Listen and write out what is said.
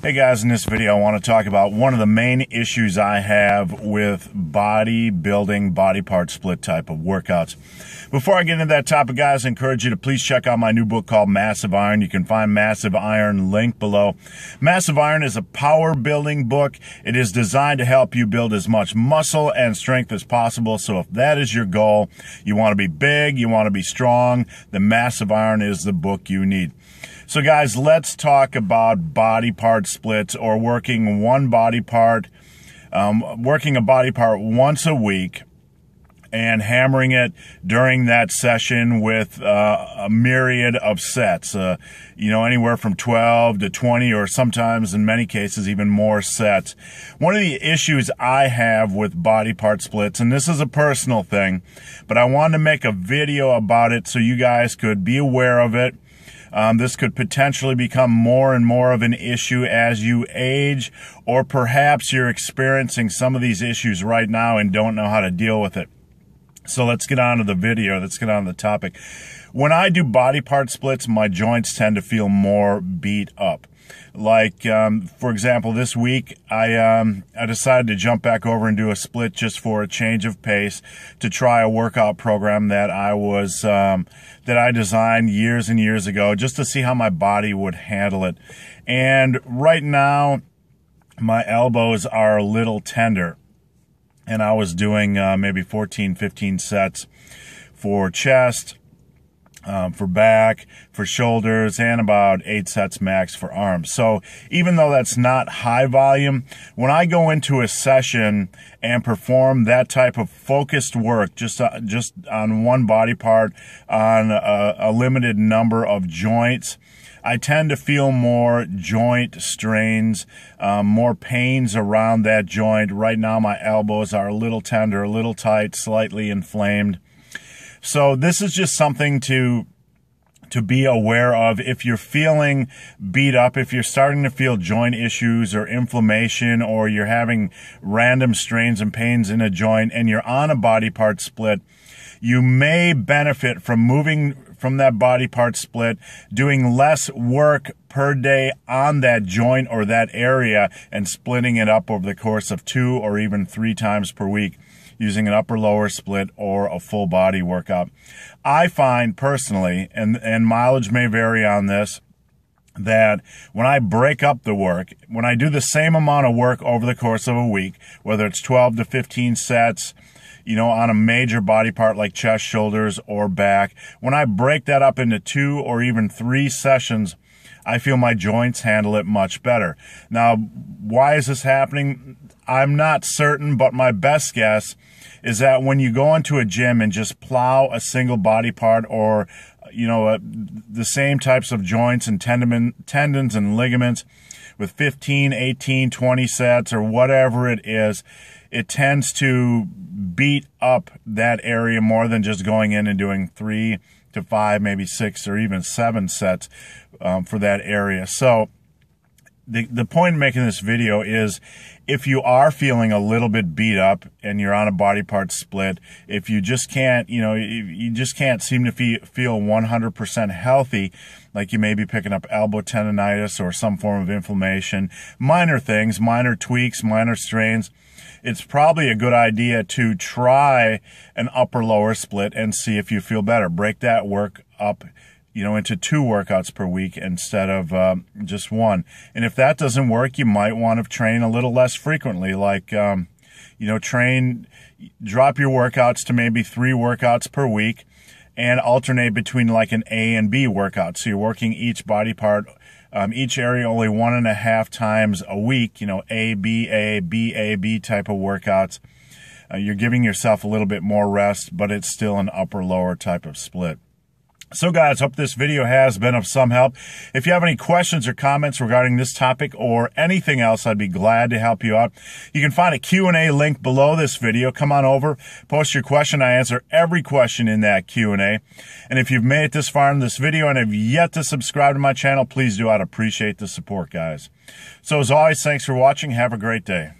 Hey guys, in this video I want to talk about one of the main issues I have with bodybuilding, body part split type of workouts. Before I get into that topic guys, I encourage you to please check out my new book called Massive Iron. You can find Massive Iron link below. Massive Iron is a power building book. It is designed to help you build as much muscle and strength as possible. So if that is your goal, you want to be big, you want to be strong, the Massive Iron is the book you need. So guys, let's talk about body part splits or working one body part, um, working a body part once a week and hammering it during that session with uh, a myriad of sets, uh, you know, anywhere from 12 to 20 or sometimes in many cases even more sets. One of the issues I have with body part splits, and this is a personal thing, but I wanted to make a video about it so you guys could be aware of it um, this could potentially become more and more of an issue as you age, or perhaps you're experiencing some of these issues right now and don't know how to deal with it. So let's get on to the video. Let's get on to the topic. When I do body part splits, my joints tend to feel more beat up. Like, um, for example, this week I, um, I decided to jump back over and do a split just for a change of pace to try a workout program that I was, um, that I designed years and years ago just to see how my body would handle it. And right now my elbows are a little tender and I was doing uh, maybe 14, 15 sets for chest, um, for back, for shoulders, and about eight sets max for arms. So even though that's not high volume, when I go into a session and perform that type of focused work, just uh, just on one body part, on a, a limited number of joints, I tend to feel more joint strains, um, more pains around that joint. Right now, my elbows are a little tender, a little tight, slightly inflamed. So this is just something to to be aware of if you're feeling beat up, if you're starting to feel joint issues or inflammation, or you're having random strains and pains in a joint and you're on a body part split, you may benefit from moving from that body part split, doing less work per day on that joint or that area and splitting it up over the course of two or even three times per week using an upper lower split or a full body workout. I find personally, and, and mileage may vary on this, that when I break up the work, when I do the same amount of work over the course of a week, whether it's 12 to 15 sets, you know, on a major body part like chest, shoulders, or back, when I break that up into two or even three sessions, I feel my joints handle it much better. Now, why is this happening? I'm not certain, but my best guess is that when you go into a gym and just plow a single body part or, you know, uh, the same types of joints and tendon, tendons and ligaments with 15, 18, 20 sets or whatever it is, it tends to beat up that area more than just going in and doing three to five, maybe six or even seven sets um, for that area. So, the, the point in making this video is if you are feeling a little bit beat up and you're on a body part split, if you just can't, you know, you just can't seem to feel 100% healthy, like you may be picking up elbow tendonitis or some form of inflammation, minor things, minor tweaks, minor strains, it's probably a good idea to try an upper lower split and see if you feel better. Break that work up you know, into two workouts per week instead of um, just one. And if that doesn't work, you might want to train a little less frequently, like, um, you know, train, drop your workouts to maybe three workouts per week and alternate between like an A and B workout. So you're working each body part, um, each area only one and a half times a week, you know, A, B, A, B, A, B type of workouts. Uh, you're giving yourself a little bit more rest, but it's still an upper lower type of split. So guys, hope this video has been of some help. If you have any questions or comments regarding this topic or anything else, I'd be glad to help you out. You can find a Q&A link below this video. Come on over, post your question. I answer every question in that Q&A. And if you've made it this far in this video and have yet to subscribe to my channel, please do. I'd appreciate the support, guys. So as always, thanks for watching. Have a great day.